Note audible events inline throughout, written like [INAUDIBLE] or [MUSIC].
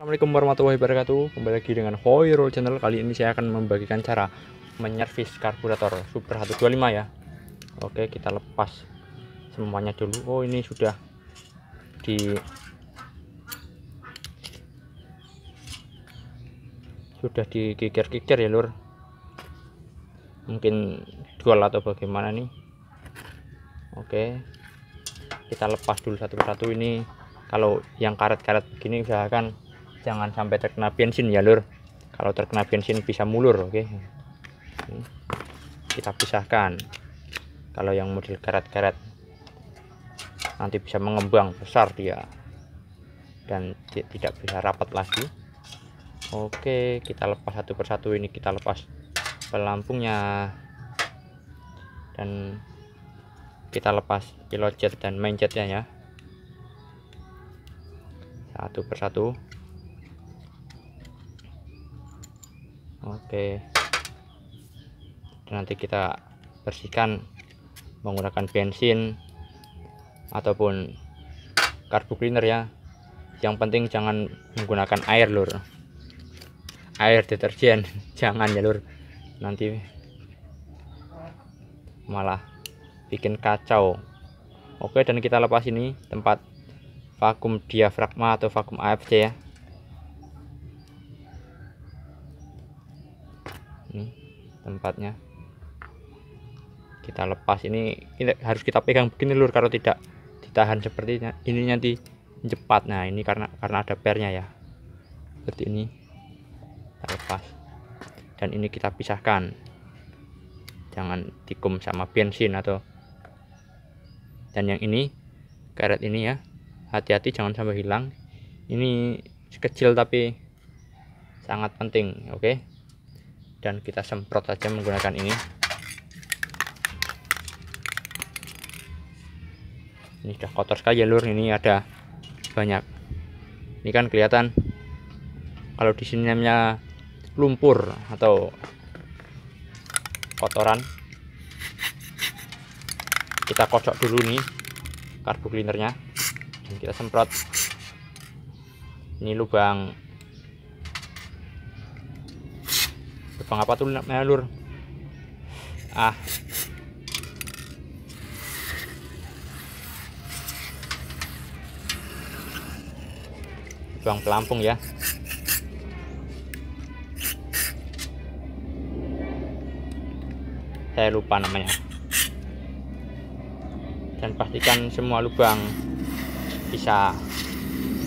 Assalamualaikum warahmatullahi wabarakatuh Kembali lagi dengan Hoirul Channel Kali ini saya akan membagikan cara menyervis karburator Super 125 ya Oke kita lepas semuanya dulu Oh ini sudah di Sudah dikikir-kikir ya lur Mungkin dual atau bagaimana nih Oke kita lepas dulu satu-satu ini kalau yang karet-karet begini usahakan jangan sampai terkena bensin ya lur kalau terkena bensin bisa mulur oke okay? Hmm. kita pisahkan kalau yang model karet-karet nanti bisa mengembang besar dia dan tidak bisa rapat lagi oke kita lepas satu persatu ini kita lepas pelampungnya dan kita lepas pilot jet dan main jetnya ya satu persatu Oke. Nanti kita bersihkan menggunakan bensin ataupun karbu cleaner ya. Yang penting jangan menggunakan air lur. Air deterjen [LAUGHS] jangan ya lur. Nanti malah bikin kacau. Oke, dan kita lepas ini tempat vakum diafragma atau vakum AFC ya. tempatnya kita lepas ini, ini harus kita pegang begini lur kalau tidak ditahan sepertinya ini nanti cepat nah ini karena karena ada pernya ya seperti ini kita lepas dan ini kita pisahkan jangan tikum sama bensin atau dan yang ini karet ini ya hati-hati jangan sampai hilang ini kecil tapi sangat penting oke okay? dan kita semprot saja menggunakan ini ini sudah kotor sekali ya lur ini ada banyak ini kan kelihatan kalau di sini namanya lumpur atau kotoran kita kocok dulu nih karbu cleanernya dan kita semprot ini lubang Pangapatul na nalur. Ah. Tuang pelampung ya. Saya lupa namanya. Dan pastikan semua lubang bisa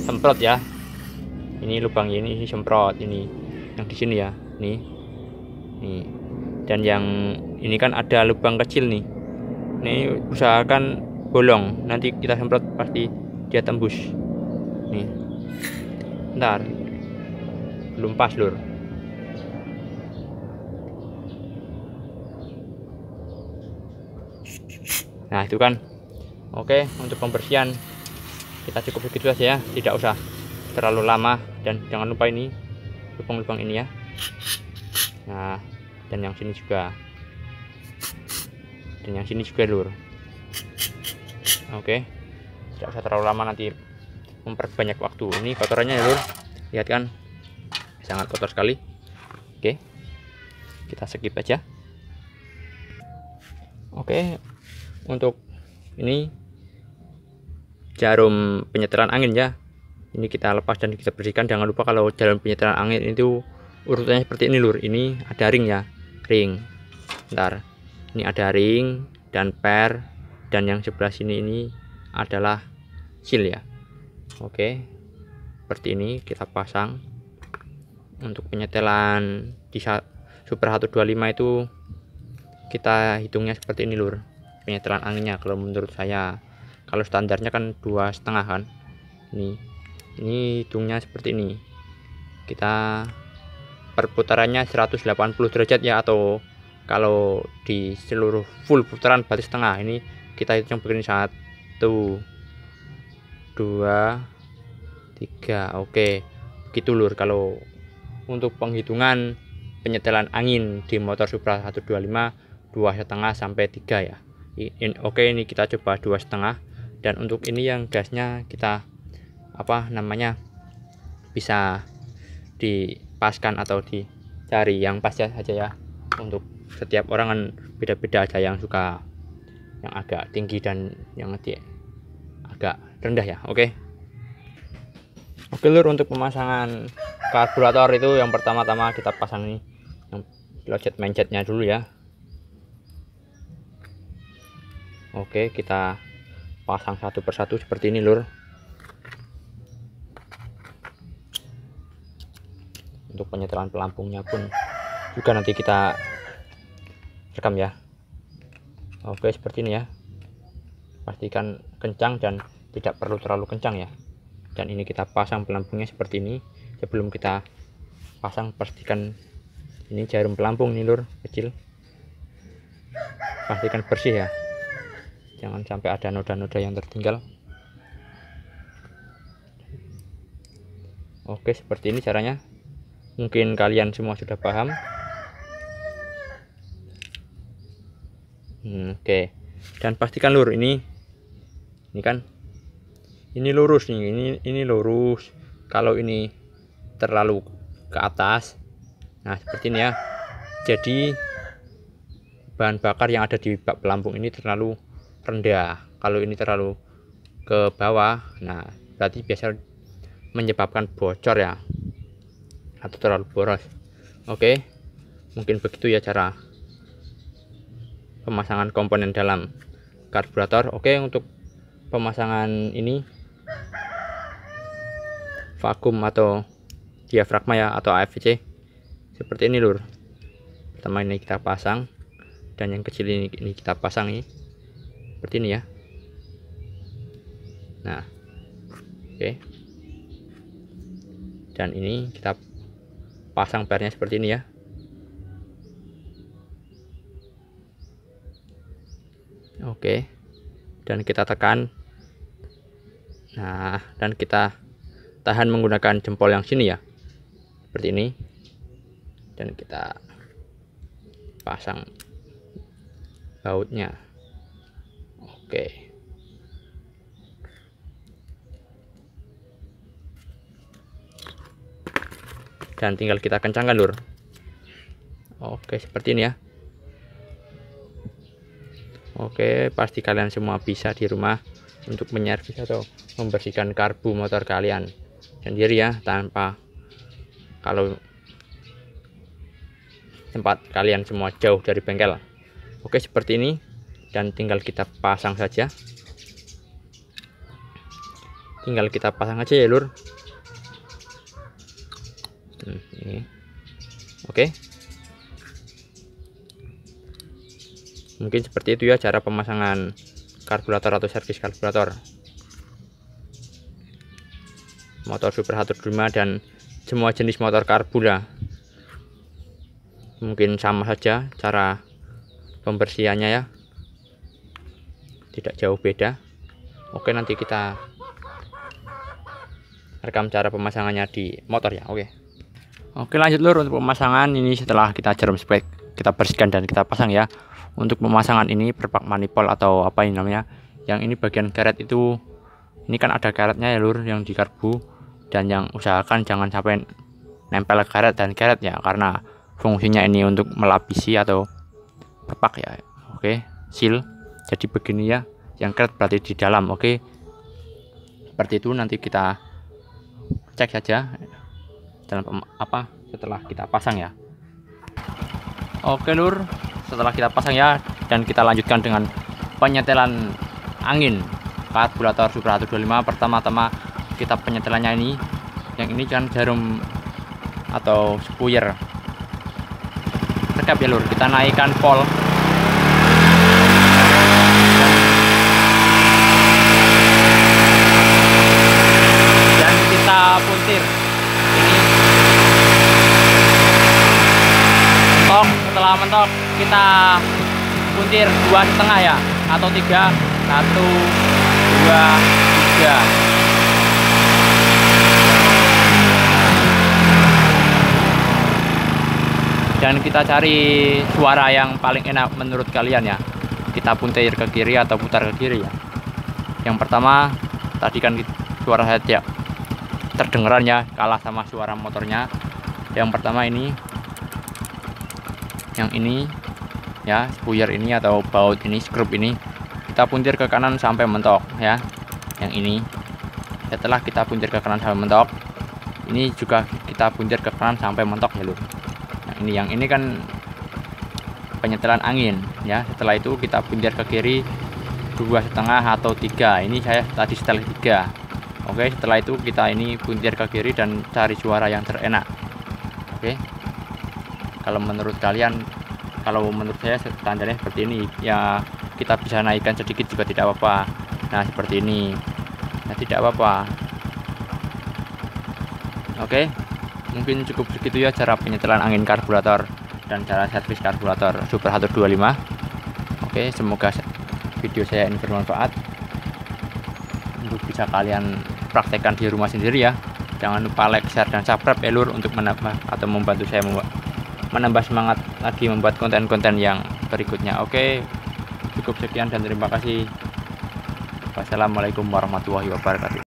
semprot ya. Ini lubang ini semprot ini yang di sini ya. Nih nih dan yang ini kan ada lubang kecil nih ini usahakan bolong nanti kita semprot pasti dia tembus nih ntar belum pas lur nah itu kan oke untuk pembersihan kita cukup begitu saja ya tidak usah terlalu lama dan jangan lupa ini lubang-lubang ini ya nah dan yang sini juga dan yang sini juga lur oke tidak usah terlalu lama nanti memperbanyak waktu ini kotorannya ya lur lihat kan sangat kotor sekali oke kita skip aja oke untuk ini jarum penyetelan angin ya ini kita lepas dan kita bersihkan jangan lupa kalau jarum penyetelan angin itu urutannya seperti ini lur ini ada ring ya ring ntar ini ada ring dan per dan yang sebelah sini ini adalah seal ya oke seperti ini kita pasang untuk penyetelan di super 125 itu kita hitungnya seperti ini lur penyetelan anginnya kalau menurut saya kalau standarnya kan dua setengah kan ini ini hitungnya seperti ini kita perputarannya 180 derajat ya atau kalau di seluruh full putaran berarti setengah ini kita hitung begini satu dua tiga oke begitu lur kalau untuk penghitungan penyetelan angin di motor Supra 125 dua setengah sampai tiga ya in, oke ini kita coba dua setengah dan untuk ini yang gasnya kita apa namanya bisa di kan atau dicari yang pasti saja ya untuk setiap orang kan beda-beda aja yang suka yang agak tinggi dan yang agak rendah ya oke okay? oke lur untuk pemasangan karburator itu yang pertama-tama kita pasang ini yang locet mencetnya dulu ya oke kita pasang satu persatu seperti ini lur untuk penyetelan pelampungnya pun juga nanti kita rekam ya oke seperti ini ya pastikan kencang dan tidak perlu terlalu kencang ya dan ini kita pasang pelampungnya seperti ini sebelum kita pasang pastikan ini jarum pelampung nilur lur kecil pastikan bersih ya jangan sampai ada noda-noda yang tertinggal oke seperti ini caranya mungkin kalian semua sudah paham hmm, oke okay. dan pastikan lur ini ini kan ini lurus nih ini ini lurus kalau ini terlalu ke atas nah seperti ini ya jadi bahan bakar yang ada di bak pelampung ini terlalu rendah kalau ini terlalu ke bawah nah berarti biasa menyebabkan bocor ya atau terlalu boros oke mungkin begitu ya cara pemasangan komponen dalam karburator oke untuk pemasangan ini vakum atau diafragma ya atau AFC seperti ini lur pertama ini kita pasang dan yang kecil ini, ini kita pasang ini seperti ini ya nah oke okay. dan ini kita pasang pernya seperti ini ya oke dan kita tekan nah dan kita tahan menggunakan jempol yang sini ya seperti ini dan kita pasang bautnya oke dan tinggal kita kencangkan lur oke seperti ini ya oke pasti kalian semua bisa di rumah untuk menyervis atau membersihkan karbu motor kalian sendiri ya tanpa kalau tempat kalian semua jauh dari bengkel oke seperti ini dan tinggal kita pasang saja tinggal kita pasang aja ya lur oke mungkin seperti itu ya cara pemasangan karburator atau servis karburator motor super 125 dan semua jenis motor karbura mungkin sama saja cara pembersihannya ya tidak jauh beda oke nanti kita rekam cara pemasangannya di motor ya oke Oke lanjut lur untuk pemasangan ini setelah kita jarum spek kita bersihkan dan kita pasang ya untuk pemasangan ini perpak manifold atau apa ini namanya yang ini bagian karet itu ini kan ada karetnya ya lur yang di karbu dan yang usahakan jangan sampai nempel karet dan karet ya karena fungsinya ini untuk melapisi atau perpak ya oke seal jadi begini ya yang karet berarti di dalam oke seperti itu nanti kita cek saja dalam apa setelah kita pasang ya oke lur setelah kita pasang ya dan kita lanjutkan dengan penyetelan angin karburator super 125 pertama-tama kita penyetelannya ini yang ini kan jarum atau spuyer rekap ya lur kita naikkan pol mentok kita kuntir dua setengah ya atau tiga satu dua tiga dan kita cari suara yang paling enak menurut kalian ya kita puntir ke kiri atau putar ke kiri ya yang pertama tadi kan suara saya tidak terdengaran ya kalah sama suara motornya yang pertama ini yang ini ya spuyer ini atau baut ini skrup ini kita puntir ke kanan sampai mentok ya yang ini setelah kita puntir ke kanan sampai mentok ini juga kita puntir ke kanan sampai mentok ya lur yang ini yang ini kan penyetelan angin ya setelah itu kita puntir ke kiri dua setengah atau tiga ini saya tadi setel tiga oke setelah itu kita ini puntir ke kiri dan cari suara yang terenak oke kalau menurut kalian kalau menurut saya standarnya seperti ini ya kita bisa naikkan sedikit juga tidak apa-apa nah seperti ini nah tidak apa-apa oke mungkin cukup segitu ya cara penyetelan angin karburator dan cara servis karburator Super 125 oke semoga video saya ini bermanfaat untuk bisa kalian praktekkan di rumah sendiri ya jangan lupa like, share, dan subscribe elur ya, untuk menambah atau membantu saya membuat menambah semangat lagi membuat konten-konten yang berikutnya oke cukup sekian dan terima kasih wassalamualaikum warahmatullahi wabarakatuh